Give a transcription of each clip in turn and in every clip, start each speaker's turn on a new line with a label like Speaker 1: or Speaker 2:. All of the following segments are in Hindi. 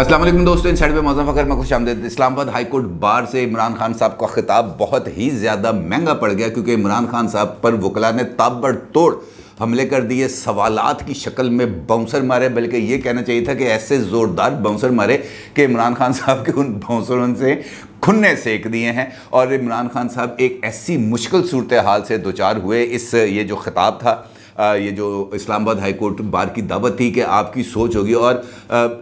Speaker 1: असलम दोस्तों इन साइड पे मौजूद फकर मैं खुश आमदेद इस्लामाबाद हाईकोर्ट बार से इमरान खान साहब का खिताब बहुत ही ज़्यादा महंगा पड़ गया क्योंकि इमरान खान साहब पर वकला ने ताबड़ तोड़ हमले कर दिए सवालात की शक्ल में बाउंसर मारे बल्कि ये कहना चाहिए था कि ऐसे ज़ोरदार बाउंसर मारे कि इमरान खान साहब के उन बाउंसरों से खुन्ने सेक दिए हैं और इमरान खान साहब एक ऐसी मुश्किल सूरत हाल से दो चार हुए इस ये जो खिताब था ये जो इस्लामाबाद हाईकोर्ट बार की दावत थी कि आपकी सोच होगी और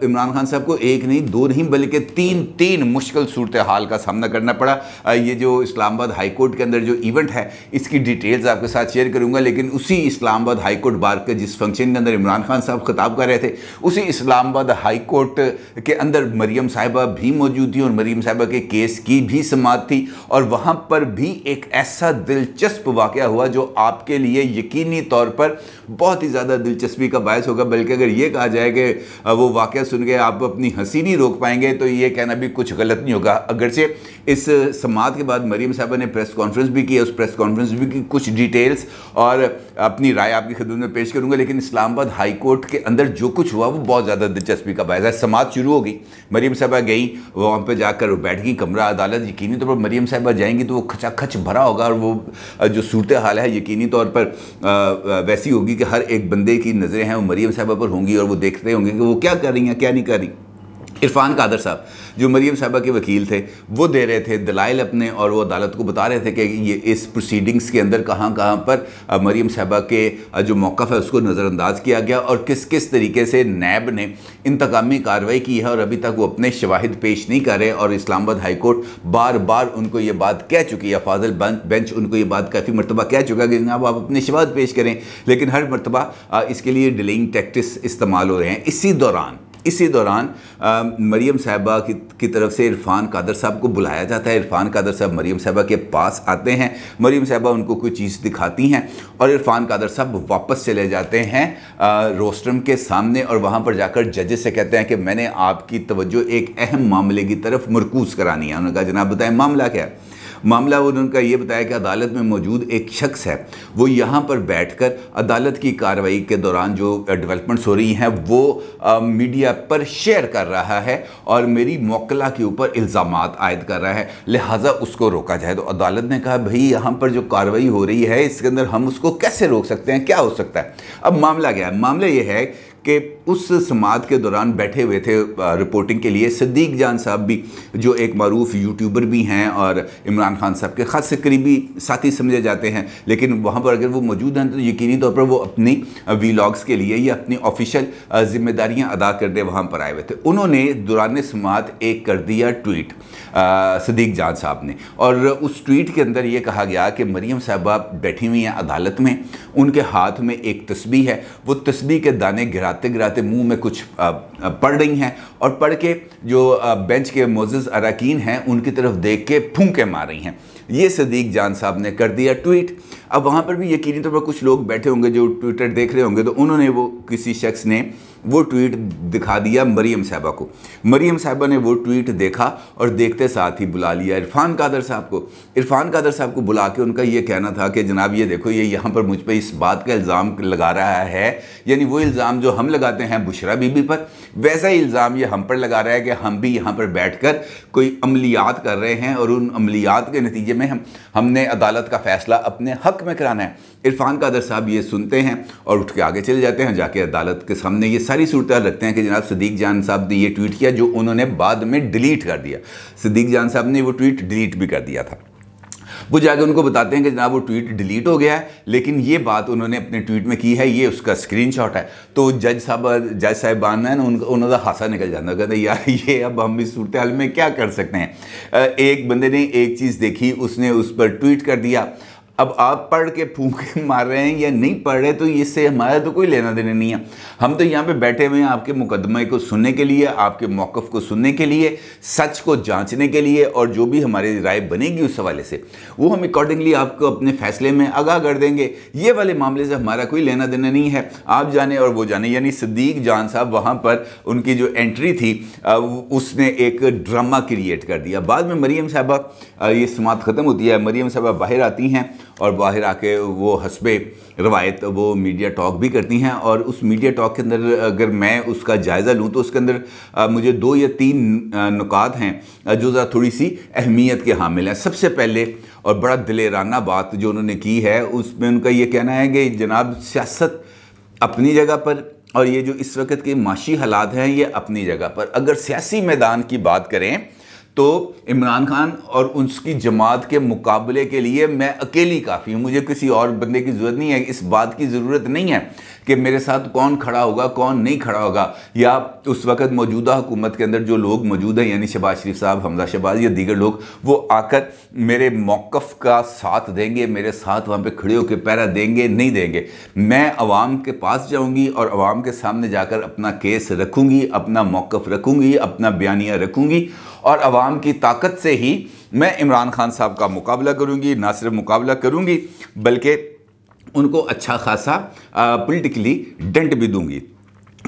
Speaker 1: इमरान खान साहब को एक नहीं दो नहीं बल्कि तीन तीन मुश्किल सूरत हाल का सामना करना पड़ा ये जो इस्लामाबाद हाईकोर्ट के अंदर जो इवेंट है इसकी डिटेल्स आपके साथ शेयर करूँगा लेकिन उसी इस्लामाबाद हाईकोर्ट बार के जिस फंक्शन के अंदर इमरान खान साहब खिताब कर रहे थे उसी इस्लामाबाद हाईकोर्ट के अंदर मरीम साहिबा भी मौजूद थी और मरीम साहिबा के केस की भी समात थी और वहाँ पर भी एक ऐसा दिलचस्प वाक़ हुआ जो आपके लिए यकीनी तौर पर बहुत ही ज़्यादा दिलचस्पी का बायस होगा बल्कि अगर ये कहा जाए कि वो वाक़ सुन के आप अपनी हंसी नहीं रोक पाएंगे तो ये कहना भी कुछ गलत नहीं होगा अगरचे इस समात के बाद मरीम साहबा ने प्रेस कॉन्फ्रेंस भी की उस प्रेस कॉन्फ्रेंस भी की कुछ डिटेल्स और अपनी राय आपकी खिदमत में पेश करूँगा लेकिन इस्लामाबाद हाई कोर्ट के अंदर जो कुछ हुआ वो बहुत ज़्यादा दिलचस्पी का बायस है समात शुरू हो गई मरीम साहबा गई वहाँ पर जाकर बैठ गई कमरा अदालत यकीनी तौर तो पर मरीम साहबा जाएंगी तो वो खचाखच भरा होगा और वो जो सूरत हाल है यकीनी तौर तो पर वैसी होगी कि हर एक बंदे की नज़रें हैं वो मरियम साहबा पर होंगी और वो देखते होंगे कि वो क्या कर रही हैं क्या नहीं कर रही इरफान कादर साहब जो मरीम साहबा के वकील थे वो दे रहे थे दलाइल अपने और वो अदालत को बता रहे थे कि ये इस प्रोसीडिंग्स के अंदर कहाँ कहाँ पर मरीम साहबा के जो मौक़ है उसको नज़रअंदाज किया गया और किस किस तरीके से नैब ने इंतकामी कार्रवाई की है और अभी तक वो अपने शवाहद पेश नहीं कर रहे और इस्लामाबाद हाईकोर्ट बार बार उनको ये बात कह चुकी है फाजल बेंच उनको ये बात काफ़ी मरतबा कह चुका है कि जनाब आप अपने शवाहद पेश करें लेकिन हर मरतबा इसके लिए डिलेइंग टैक्टिस इस्तेमाल हो रहे हैं इसी दौरान इसी दौरान मरीम साहबा की, की तरफ से इरफान कादर साहब को बुलाया जाता है इरफान कादर साहब मरीम साहबा के पास आते हैं मरीम साहबा उनको कोई चीज़ दिखाती हैं और इरफान कादर साहब वापस चले जाते हैं रोस्टरम के सामने और वहाँ पर जाकर जजेस से कहते हैं कि मैंने आपकी तवज्जो एक अहम मामले की तरफ मरकूज़ करानी है उन्होंने कहा जनाब बताएं मामला क्या है मामला उनका ये बताया कि अदालत में मौजूद एक शख्स है वो यहाँ पर बैठकर अदालत की कार्रवाई के दौरान जो डेवलपमेंट्स हो रही हैं वो आ, मीडिया पर शेयर कर रहा है और मेरी मोकला के ऊपर इल्ज़ाम आयद कर रहा है लिहाजा उसको रोका जाए तो अदालत ने कहा भाई यहाँ पर जो कार्रवाई हो रही है इसके अंदर हम उसको कैसे रोक सकते हैं क्या हो सकता है अब मामला क्या है मामला ये है कि उस समात के दौरान बैठे हुए थे रिपोर्टिंग के लिए सदीक जान साहब भी जो एक मरूफ यूट्यूबर भी हैं और इमरान खान साहब के खास करीबी साथी समझे जाते हैं लेकिन वहाँ पर अगर वो मौजूद हैं तो यकीनी तौर पर वो अपनी वीलाग्स के लिए या अपनी ऑफिशियल जिम्मेदारियाँ अदा करने वहाँ पर आए हुए थे उन्होंने दौरान समात एक कर दिया ट्वीट सदीक जान साहब ने और उस ट्वीट के अंदर ये कहा गया कि मरीम साहबा बैठी हुई हैं अदालत में उनके हाथ में एक तस्बी है वो तस्बी के दाने गिराते गिराते गिराते मुंह में कुछ पढ़ रही हैं और पढ़ के जो बेंच के मोजस अरकान हैं उनकी तरफ देख के फूंके मार रही हैं ये सदीक जान साहब ने कर दिया ट्वीट अब वहाँ पर भी यकीनी तौर पर कुछ लोग बैठे होंगे जो ट्विटर देख रहे होंगे तो उन्होंने वो किसी शख्स ने वो ट्वीट दिखा दिया मरीम साहबा को मरीम साहबा ने वो ट्वीट देखा और देखते साथ ही बुला लिया इरफान कादर साहब को इरफान कादर साहब को बुला के उनका ये कहना था कि जनाब ये देखो ये यहाँ पर मुझ पर इस बात का इल्ज़ाम लगा रहा है यानी वो इल्ज़ाम जो हम लगाते हैं बुशरा बीबी पर वैसा ही इल्ज़ाम ये हम पर लगा रहा है कि हम भी यहाँ पर बैठ कर कोई अमलियात कर रहे हैं और उन अमलियात के नतीजे में हम हमने अदालत का फ़ैसला अपने हक में कराना है इरफान कादर साहब ये सुनते हैं और उठ के आगे चले जाते हैं जाके अदालत के सामने ये सारी सूरत रखते हैं कि जनाब सदीक जान साहब ने ये ट्वीट किया जो उन्होंने बाद में डिलीट कर दिया सदीक जान साहब ने वो ट्वीट डिलीट भी कर दिया था वो जाकर उनको बताते हैं कि जनाब वो ट्वीट डिलीट हो गया है लेकिन ये बात उन्होंने अपने ट्वीट में की है ये उसका स्क्रीनशॉट है तो जज साहब जज साहबान है ना उनका उनका हासा निकल जाता कहते हैं यार ये अब हम इस सूरत हाल में क्या कर सकते हैं एक बंदे ने एक चीज़ देखी उसने उस पर ट्वीट कर दिया अब आप पढ़ के फूके मार रहे हैं या नहीं पढ़ रहे तो इससे हमारा तो कोई लेना देना नहीं है हम तो यहाँ पे बैठे हुए हैं आपके मुकदमे को सुनने के लिए आपके मौक़ को सुनने के लिए सच को जांचने के लिए और जो भी हमारी राय बनेगी उस हवाले से वो हम अकॉर्डिंगली आपको अपने फैसले में आगाह कर देंगे ये वाले मामले से हमारा कोई लेना देना नहीं है आप जाने और वो जाने यानी सदीक जान साहब वहाँ पर उनकी जो एंट्री थी उसने एक ड्रामा क्रिएट कर दिया बाद में मरीम साहबा ये समात ख़त्म होती है मरीम साहबा बाहर आती हैं और बाहर आके वो हसबे रवायत वो मीडिया टॉक भी करती हैं और उस मीडिया टॉक के अंदर अगर मैं उसका जायज़ा लूँ तो उसके अंदर मुझे दो या तीन नुकात हैं जो ज़रा थोड़ी सी अहमियत के हामिल हैं सबसे पहले और बड़ा दिलेराना बात जो उन्होंने की है उसमें उनका ये कहना है कि जनाब सियासत अपनी जगह पर और ये जो इस वक्त के माशी हालात हैं ये अपनी जगह पर अगर सियासी मैदान की बात करें तो इमरान खान और उसकी जमात के मुकाबले के लिए मैं अकेली काफ़ी हूँ मुझे किसी और बंदे की ज़रूरत नहीं है इस बात की ज़रूरत नहीं है कि मेरे साथ कौन खड़ा होगा कौन नहीं खड़ा होगा या उस वक्त मौजूदा हुकूमत के अंदर जो लोग मौजूद हैं यानी शबाज शरीफ साहब हमजा शबाज या दीगर लोग वो आकर मेरे मौक़ का साथ देंगे मेरे साथ वहाँ पर खड़े होकर पैरा देंगे नहीं देंगे मैं आवाम के पास जाऊँगी और आवाम के सामने जाकर अपना केस रखूँगी अपना मौक़ रखूँगी अपना बयानिया रखूँगी और आवाम की ताकत से ही मैं इमरान खान साहब का मुकाबला करूँगी ना सिर्फ मुकाबला करूँगी बल्कि उनको अच्छा खासा पॉलिटिकली डेंट भी दूंगी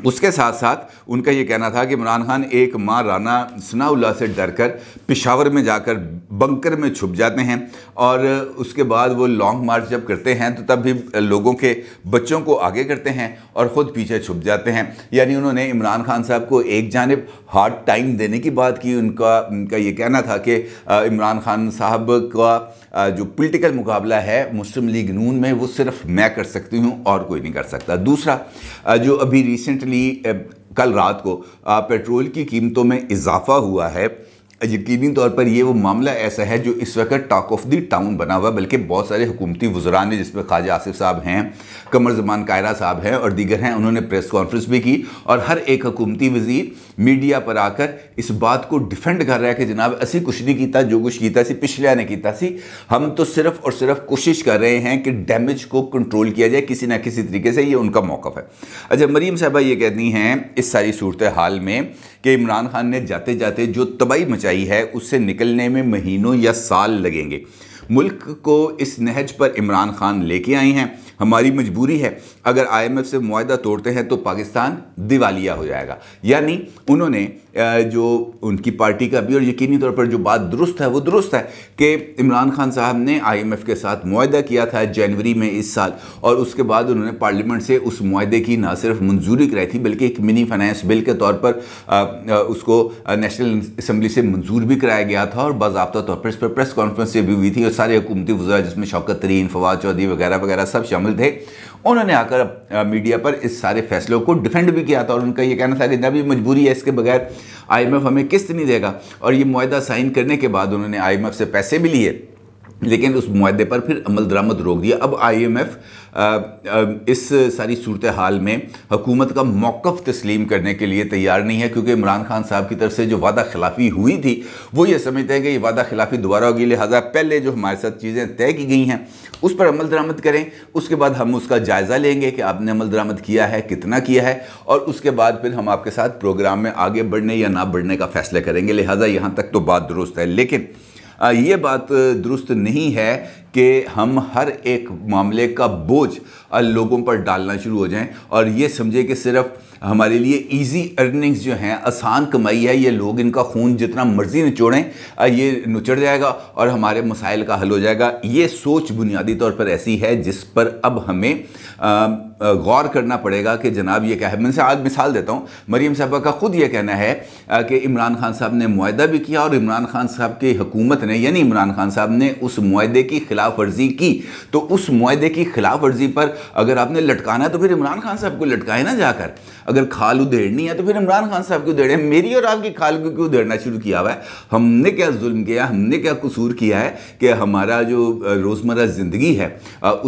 Speaker 1: उसके साथ साथ उनका ये कहना था कि इमरान खान एक माँ राना सनाउल्ला से डरकर पिशावर में जाकर बंकर में छुप जाते हैं और उसके बाद वो लॉन्ग मार्च जब करते हैं तो तब भी लोगों के बच्चों को आगे करते हैं और ख़ुद पीछे छुप जाते हैं यानी उन्होंने इमरान खान साहब को एक जानब हार्ड टाइम देने की बात की उनका उनका ये कहना था कि इमरान खान साहब का जो पोलिटिकल मुकाबला है मुस्लिम लीग नून में वो सिर्फ मैं कर सकती हूँ और कोई नहीं कर सकता दूसरा जो अभी रिसेंट रिसेंटली eh, कल रात को पेट्रोल की कीमतों में इजाफा हुआ है यकीनी तौर पर यह वो मामला ऐसा है जो इस वक्त टॉक ऑफ दी टाउन बना हुआ बल्कि बहुत सारे हुकूमती वजरा ने जिसमें ख्वाजा आसिफ साहब हैं कमर जमान कायरा साहब हैं और दीगर हैं उन्होंने प्रेस कॉन्फ्रेंस भी की और हर एक हुकूमती वजीर मीडिया पर आकर इस बात को डिफेंड कर रहा है कि जनाब असी कुछ नहीं किया जो कुछ किया सी पिछलिया ने किया सी हम तो सिर्फ और सिर्फ कोशिश कर रहे हैं कि डैमेज को कंट्रोल किया जाए किसी ना किसी तरीके से ये उनका मौक़ है अच्छा मरीम साहबा ये कहती हैं इस सारी सूरत हाल में कि इमरान खान ने जाते जाते जो तबाही मचाई है उससे निकलने में महीनों या साल लगेंगे मुल्क को इस नहज पर इमरान खान लेके आए हैं हमारी मजबूरी है अगर आईएमएफ से मुआदा तोड़ते हैं तो पाकिस्तान दिवालिया हो जाएगा यानी उन्होंने जो उनकी पार्टी का भी और यकीनी तौर पर जो बात दुरुस्त है वो दुरुस्त है कि इमरान खान साहब ने आईएमएफ के साथ मुआदा किया था जनवरी में इस साल और उसके बाद उन्होंने पार्लियामेंट से उस माहे की ना सिर्फ मंजूरी कराई थी बल्कि एक मिनी फाइनेंस बिल के तौर पर उसको नेशनल असम्बली से मंजूर भी कराया गया था और बाबा तौर पर इस पर प्रेस कॉन्फ्रेंस भी हुई थी और सारे हुकूमती वजरा जिसमें शौकत तरीन फवाद चौधरी वगैरह वगैरह सब शामिल शामिल थे उन्होंने आकर मीडिया पर इस सारे फैसलों को डिफेंड भी किया था और उनका ये कहना था कि जब भी मजबूरी है इसके बगैर आईएमएफ हमें किस्त नहीं देगा और ये माहा साइन करने के बाद उन्होंने आईएमएफ से पैसे भी लिए लेकिन उस माहे पर फिर अमल दरामद रोक दिया अब आईएमएफ इस सारी सूरत हाल में हुकूमत का मौक़ तस्लीम करने के लिए तैयार नहीं है क्योंकि इमरान खान साहब की तरफ से जो वादा खिलाफी हुई थी वो ये समझते हैं कि ये वादा खिलाफी दोबारा होगी लिहाजा पहले जो हमारे साथ चीज़ें तय की गई हैं उस पर अमल दरामद करें उसके बाद हम उसका जायज़ा लेंगे कि आपने अमल दरामद किया है कितना किया है और उसके बाद फिर हम आपके साथ प्रोग्राम में आगे बढ़ने या ना बढ़ने का फ़ैसला करेंगे लिहाजा यहाँ तक तो बात दुरुस्त है लेकिन ये बात दुरुस्त नहीं है कि हम हर एक मामले का बोझ लोगों पर डालना शुरू हो जाएं और ये समझे कि सिर्फ हमारे लिए इजी अर्निंग्स जो हैं आसान कमाई है ये लोग इनका खून जितना मर्जी निचोड़ें ये नुचड़ जाएगा और हमारे मसाइल का हल हो जाएगा ये सोच बुनियादी तौर पर ऐसी है जिस पर अब हमें गौर करना पड़ेगा कि जनाब ये क्या है मैं आज मिसाल देता हूँ मरीम साहबा का ख़ुद ये कहना है कि इमरान खान साहब ने माह भी किया और इमरान खान साहब की हुकूमत ने यानी इमरान खान साहब ने उस माहे की खिलाफ खिलाफ वर्जी की तो उस माहे की खिलाफ वर्जी पर अगर आपने लटकाना है तो फिर इमरान खान साहब को लटकाए ना जाकर अगर खाल उधेड़नी है तो फिर इमरान खान साहब की उधेड़े मेरी और आपकी खाल को क्यों उधेड़ना शुरू किया हुआ है हमने क्या जुल्म किया हमने क्या कसूर किया है कि हमारा जो रोज़मर्रा ज़िंदगी है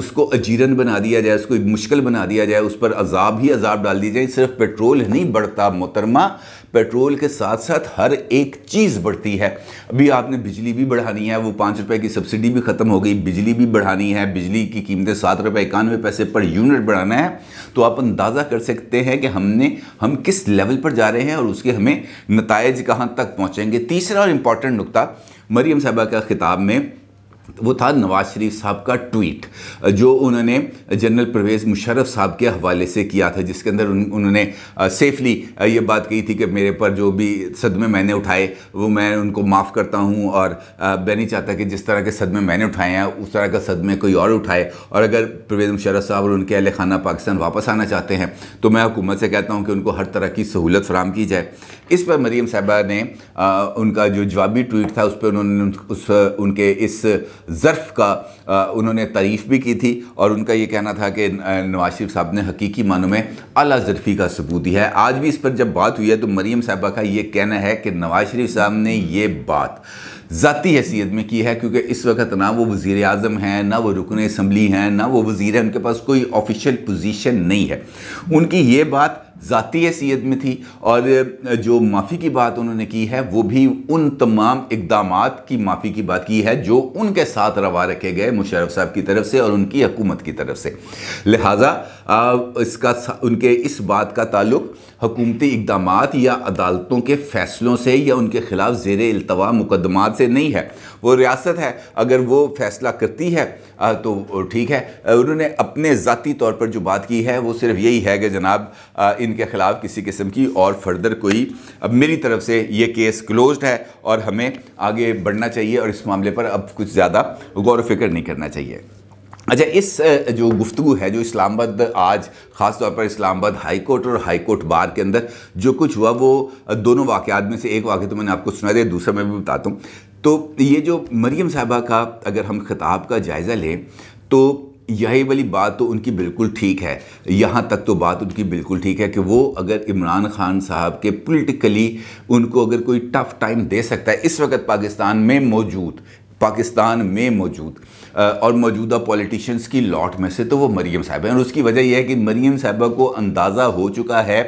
Speaker 1: उसको अजीरन बना दिया जाए उसको मुश्किल बना दिया जाए उस पर अजाब ही अजाब डाल दिया जाए सिर्फ पेट्रोल नहीं बढ़ता मोहतरमा पेट्रोल के साथ साथ हर एक चीज़ बढ़ती है अभी आपने बिजली भी बढ़ानी है वो पाँच रुपये की सब्सिडी भी ख़त्म हो गई बिजली भी बढ़ानी है बिजली की कीमतें सात रुपये इक्यानवे पैसे पर यूनिट बढ़ाना है तो आप अंदाज़ा कर सकते हैं कि हमने हम किस लेवल पर जा रहे हैं और उसके हमें नतज कहाँ तक पहुँचेंगे तीसरा और इम्पॉर्टेंट नुकता मरीम साहबा का खिताब में वो था नवाज शरीफ साहब का ट्वीट जो उन्होंने जनरल परवेज़ मुशरफ साहब के हवाले से किया था जिसके अंदर उन, उन्होंने सेफली ये बात कही थी कि मेरे पर जो भी सदमे मैंने उठाए वो मैं उनको माफ़ करता हूँ और मैं नहीं चाहता कि जिस तरह के सदमे मैंने उठाए हैं उस तरह का सदमे कोई और उठाए और अगर परवेज़ मुशरफ साहब और उनके अहल खाना पाकिस्तान वापस आना चाहते हैं तो मैं हुकूमत से कहता हूँ कि उनको हर तरह की सहूलत फराम की जाए इस पर मरीम साहबा ने उनका जो जवाबी ट्वीट था उस पर उन्होंने उस उनके इस ज़र्फ़ का आ, उन्होंने तारीफ़ भी की थी और उनका ये कहना था कि नवाज शरीफ साहब ने हकीकी मानों में अला ज़रफ़ी का सबूत दिया है आज भी इस पर जब बात हुई है तो मरीम साहबा का ये कहना है कि नवाज शरीफ साहब ने ये बात ज़ाती हैसियत में की है क्योंकि इस वक्त ना वो वज़ी अजम हैं ना वो रुकन इसम्बली हैं ना वो वज़ी हैं उनके पास कोई ऑफिशियल पोजीशन नहीं है उनकी ये बात ज़ाती हैसीत में थी और जो माफ़ी की बात उन्होंने की है वो भी उन तमाम इकदाम की माफ़ी की बात की है जो उनके साथ रवा रखे गए मुशरफ साहब की तरफ से और उनकी हकूमत की तरफ से लिहाजा इसका उनके इस बात का ताल्लुक़ हकूमती इकदाम या अदालतों के फ़ैसलों से या उनके ख़िलाफ़ जेर अल्तवा मुकदमात से नहीं है वो रियासत है अगर वो फ़ैसला करती है तो ठीक है उन्होंने अपने ज़ाती तौर पर जो बात की है वो सिर्फ यही है कि जनाब इनके ख़िलाफ़ किसी किस्म की और फर्दर कोई अब मेरी तरफ से ये केस क्लोज है और हमें आगे बढ़ना चाहिए और इस मामले पर अब कुछ ज़्यादा गौर फिक्र नहीं करना चाहिए अच्छा इस जो गुफ्तु है जो इस्लामाबाद आज ख़ास तौर पर इस्लामाबाद हाई कोर्ट और हाई कोर्ट बार के अंदर जो कुछ हुआ वो दोनों वाक़ात में से एक वाक़ तो मैंने आपको सुना दिया दूसरा मैं भी बताता हूँ तो ये जो मरीम साहबा का अगर हम खिताब का जायज़ा लें तो यही वाली बात तो उनकी बिल्कुल ठीक है यहाँ तक तो बात उनकी बिल्कुल ठीक है कि वो अगर इमरान खान साहब के पोलिटिकली उनको अगर कोई टफ़ टाइम दे सकता है इस वक्त पाकिस्तान में मौजूद पाकिस्तान में मौजूद और मौजूदा पॉलिटिशियंस की लॉट में से तो वो मरीम साहबा हैं और उसकी वजह यह है कि मरीम साहबा को अंदाज़ा हो चुका है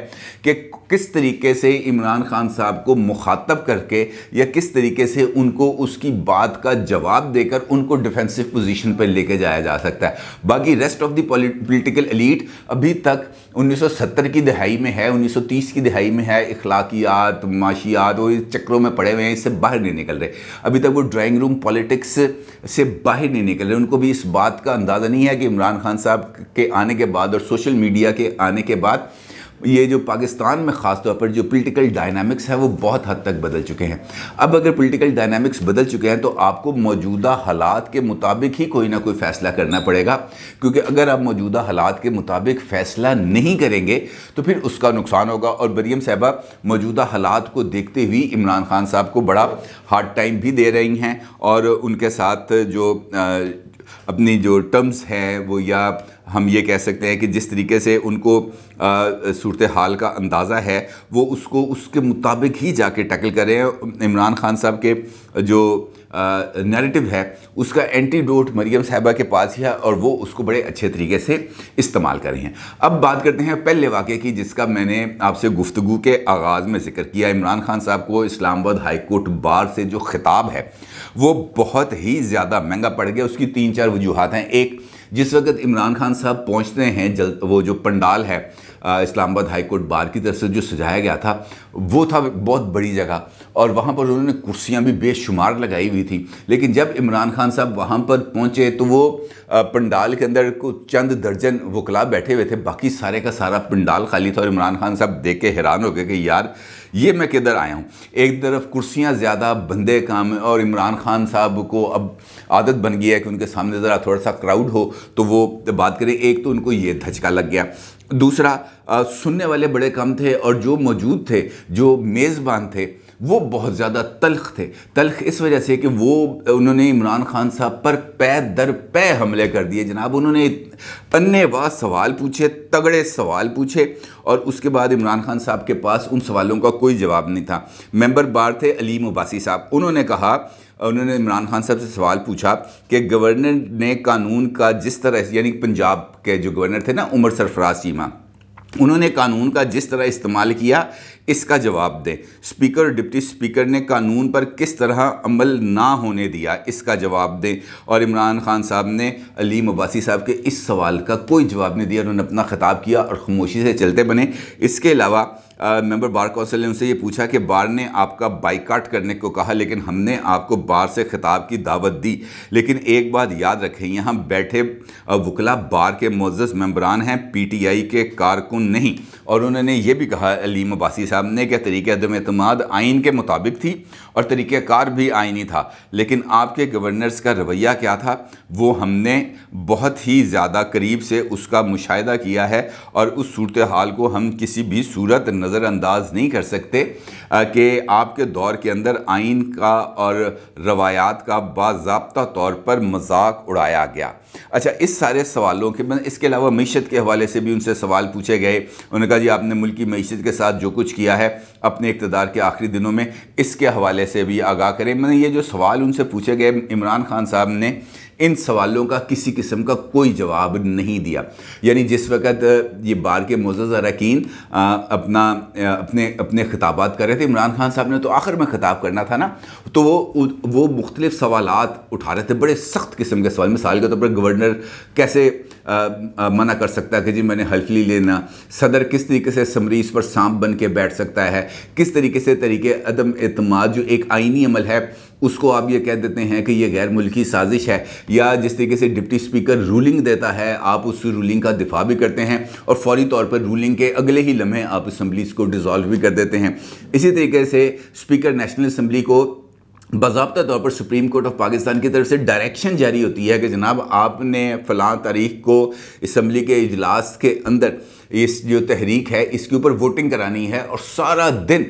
Speaker 1: कि किस तरीके से इमरान खान साहब को मुखातब करके या किस तरीके से उनको उसकी बात का जवाब देकर उनको डिफेंसिव पोजीशन पर लेके जाया जा सकता है बाकी rest of the political elite अभी तक 1970 की दहाई में है 1930 की दहाई में है इखलाकियात माशियात वो चक्रों में पड़े हुए हैं इससे बाहर नहीं निकल रहे अभी तक वो ड्राइंग रूम पॉलिटिक्स से बाहर नहीं निकल रहे उनको भी इस बात का अंदाज़ा नहीं है कि इमरान खान साहब के आने के बाद और सोशल मीडिया के आने के बाद ये जो पाकिस्तान में ख़ास तौर पर जो पॉलिटिकल डायनामिक्स है वो बहुत हद तक बदल चुके हैं अब अगर पॉलिटिकल डायनामिक्स बदल चुके हैं तो आपको मौजूदा हालात के मुताबिक ही कोई ना कोई फ़ैसला करना पड़ेगा क्योंकि अगर आप मौजूदा हालात के मुताबिक फ़ैसला नहीं करेंगे तो फिर उसका नुकसान होगा और बरीम साहबा मौजूदा हालात को देखते हुए इमरान खान साहब को बड़ा हार्ड टाइम भी दे रही हैं और उनके साथ जो अपनी जो टर्म्स हैं वो या हम ये कह सकते हैं कि जिस तरीके से उनको सूरत हाल का अंदाज़ा है वो उसको उसके मुताबिक ही जाके टैकल करें इमरान खान साहब के जो नैरेटिव है उसका एंटीडोट मरियम साहबा के पास ही है और वो उसको बड़े अच्छे तरीके से इस्तेमाल कर रही हैं अब बात करते हैं पहले वाक़े की जिसका मैंने आपसे गुफ्तु के आगाज़ में जिक्र किया इमरान खान साहब को इस्लामाबाद हाई कोर्ट बार से जो खिताब है वो बहुत ही ज़्यादा महंगा पड़ गया उसकी तीन चार वजूहत हैं एक जिस वक्त इमरान खान साहब पहुंचते हैं जल वो जो पंडाल है इस्लामाबाद हाईकोर्ट बार की तरफ से जो सजाया गया था वो था बहुत बड़ी जगह और वहाँ पर उन्होंने कुर्सियाँ भी बेशुमार लगाई हुई थी लेकिन जब इमरान खान साहब वहाँ पर पहुँचे तो वो पंडाल के अंदर कुछ चंद दर्जन वकला बैठे हुए थे बाकी सारे का सारा पंडाल खाली था और इमरान खान साहब देख के हैरान हो गए कि यार ये मैं किधर आया हूँ एक तरफ कुर्सियाँ ज़्यादा बंदे काम और इमरान खान साहब को अब आदत बन गई है कि उनके सामने ज़रा थोड़ा सा क्राउड हो तो वो बात करें एक तो उनको ये धचका लग गया दूसरा आ, सुनने वाले बड़े कम थे और जो मौजूद थे जो मेज़बान थे वो बहुत ज़्यादा तलख थे तलख इस वजह से कि वो उन्होंने इमरान खान साहब पर पै दर पै हमले कर दिए जनाब उन्होंने वाह सवाल पूछे तगड़े सवाल पूछे और उसके बाद इमरान खान साहब के पास उन सवालों का कोई जवाब नहीं था मेंबर बार थे अली मुबासी साहब उन्होंने कहा उन्होंने इमरान खान साहब से सवाल पूछा कि गवर्नर ने कानून का जिस तरह यानी पंजाब के जो गवर्नर थे ना उमर सरफराज चीमा उन्होंने कानून का जिस तरह इस्तेमाल किया इसका जवाब दें स्पीकर और डिप्टी स्पीकर ने कानून पर किस तरह अमल ना होने दिया इसका जवाब दें और इमरान खान साहब ने अली मबासी साहब के इस सवाल का कोई जवाब नहीं दिया उन्होंने अपना ख़िताब किया और खामोशी से चलते बने इसके अलावा मेंबर बार कौंसिल ने उनसे ये पूछा कि बार ने आपका बाइकाट करने को कहा लेकिन हमने आपको बार से खिताब की दावत दी लेकिन एक बात याद रखें यहाँ बैठे वकला बार के मोजस मम्बरान हैं पीटीआई के कारकुन नहीं और उन्होंने ये भी कहा अलीम अब्बासी साहब ने कि तरीके अदम अतमाद आइन के मुताबिक थी और तरीक़ार भी आइनी था लेकिन आपके गवर्नर्स का रवैया क्या था वो हमने बहुत ही ज़्यादा करीब से उसका मुशाह किया है और उस सूरत हाल को हम किसी भी सूरत नज़रअंदाज नहीं कर सकते कि आपके दौर के अंदर आइन का और रवायात का बाबा तौर पर मजाक उड़ाया गया अच्छा इस सारे सवालों के इसके अलावा मीशत के हवाले से भी उनसे सवाल पूछे गए उन्होंने कहा जी आपने मुल्क की मीशत के साथ जो कुछ किया है अपने इकतदार के आखिरी दिनों में इसके हवाले हवाले से भी आगाह करें मैंने ये जो सवाल उनसे पूछे गए इमरान खान साहब ने इन सवालों का किसी किस्म का कोई जवाब नहीं दिया यानी जिस वक्त ये बार के मोज़ अरकान अपना अपने अपने खिताबात कर रहे थे इमरान खान साहब ने तो आखिर में खिताब करना था ना तो वो वो मुख्तलिफ सवाल उठा रहे थे बड़े सख्त किस्म के सवाल मिसाल के तौर तो पर गवर्नर कैसे मना कर सकता है कि जी मैंने हल्फली लेना सदर किस तरीके से इस पर सांप बन के बैठ सकता है किस तरीके से तरीके अदम अतमाद जो एक आइनी अमल है उसको आप ये कह देते हैं कि ये गैर मुल्की साजिश है या जिस तरीके से डिप्टी स्पीकर रूलिंग देता है आप उस रूलिंग का दिफा भी करते हैं और फौरी तौर पर रूलिंग के अगले ही लम्हे आप असम्बलीज को डिज़ोल्व भी कर देते हैं इसी तरीके से स्पीकर नेशनल असम्बली को बाबा तौर पर सुप्रीम कोर्ट ऑफ पाकिस्तान की तरफ से डायरेक्शन जारी होती है कि जनाब आपने फ़लाँ तारीख को इसम्बली के अजलास के अंदर इस जो तहरीक है इसके ऊपर वोटिंग करानी है और सारा दिन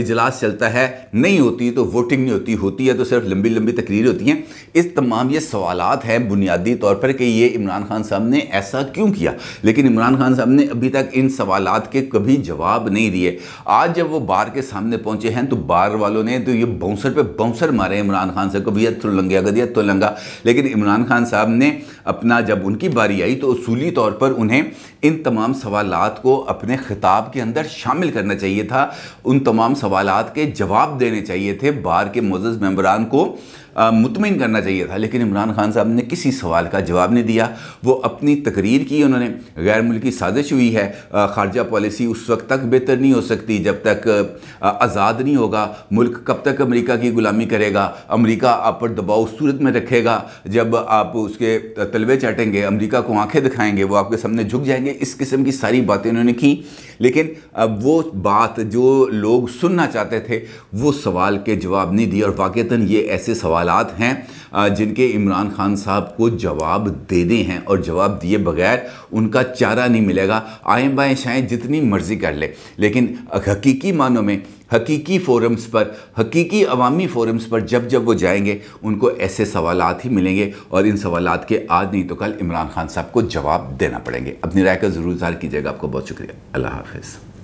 Speaker 1: इजलास चलता है नहीं होती तो वोटिंग नहीं होती होती है तो सिर्फ लंबी लंबी तकरीर होती हैं इस तमाम ये सवाल हैं बुनियादी तौर पर कि ये इमरान खान साहब ने ऐसा क्यों किया लेकिन इमरान खान साहब ने अभी तक इन सवाल के कभी जवाब नहीं दिए आज जब वो बार के सामने पहुँचे हैं तो बार वालों ने तो ये बाउंसर पर बाउंसर मारे इमरान खान साहब को भैया लंगा अगर दिया लंगा लेकिन इमरान खान साहब ने अपना जब उनकी बारी आई तो असूली तौर पर उन्हें इन तमाम सवाल को अपने ख़िताब के अंदर शामिल करना चाहिए था उन तमाम सवाल के जवाब देने चाहिए थे बार के मोज़ मेम्बरान को मुतमिन करना चाहिए था लेकिन इमरान खान साहब ने किसी सवाल का जवाब नहीं दिया वो अपनी तकरीर की उन्होंने गैर मुल्की साजिश हुई है खारजा पॉलिसी उस वक्त तक बेहतर नहीं हो सकती जब तक आज़ाद नहीं होगा मुल्क कब तक अमरीका की ग़ुलामी करेगा अमरीका आप पर दबाव सूरत में रखेगा जब आप उसके तलबे चाटेंगे अमरीका को आँखें दिखाएंगे वो आपके सामने झुक जाएंगे इस किस्म की सारी बातें उन्होंने की लेकिन अब वो बात जो लोग सुनना चाहते थे वो सवाल के जवाब नहीं दिए और वाक़ता ये ऐसे सवाल सवालात हैं जिनके इमरान खान साहब को जवाब देने हैं और जवाब दिए बगैर उनका चारा नहीं मिलेगा आए बाएँ शाएँ जितनी मर्ज़ी कर ले। लेकिन हकीकी मानों में हकीकी फोरम्स पर हकीकी अवामी फोरम्स पर जब जब वो जाएंगे उनको ऐसे सवाल ही मिलेंगे और इन सवाल के आज नहीं तो कल इमरान खान साहब को जवाब देना पड़ेंगे अपनी राय का ज़रूर ज़ार कीजिएगा आपको बहुत शुक्रिया अल्लाह हाफिज़